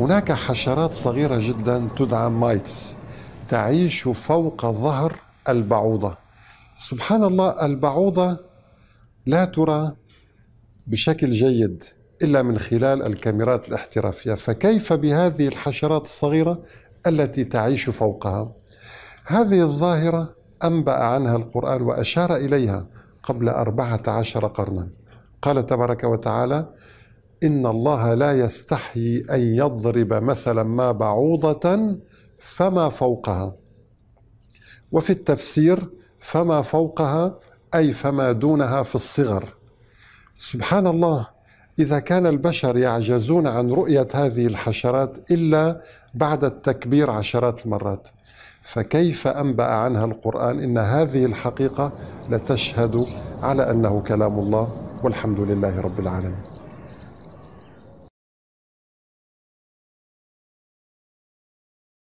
هناك حشرات صغيرة جدا تدعى مايتس تعيش فوق ظهر البعوضة سبحان الله البعوضة لا ترى بشكل جيد إلا من خلال الكاميرات الاحترافية فكيف بهذه الحشرات الصغيرة التي تعيش فوقها هذه الظاهرة أنبأ عنها القرآن وأشار إليها قبل أربعة عشر قرنا قال تبارك وتعالى إن الله لا يستحي أن يضرب مثلا ما بعوضة فما فوقها وفي التفسير فما فوقها أي فما دونها في الصغر سبحان الله إذا كان البشر يعجزون عن رؤية هذه الحشرات إلا بعد التكبير عشرات المرات فكيف أنبأ عنها القرآن إن هذه الحقيقة لتشهد على أنه كلام الله والحمد لله رب العالمين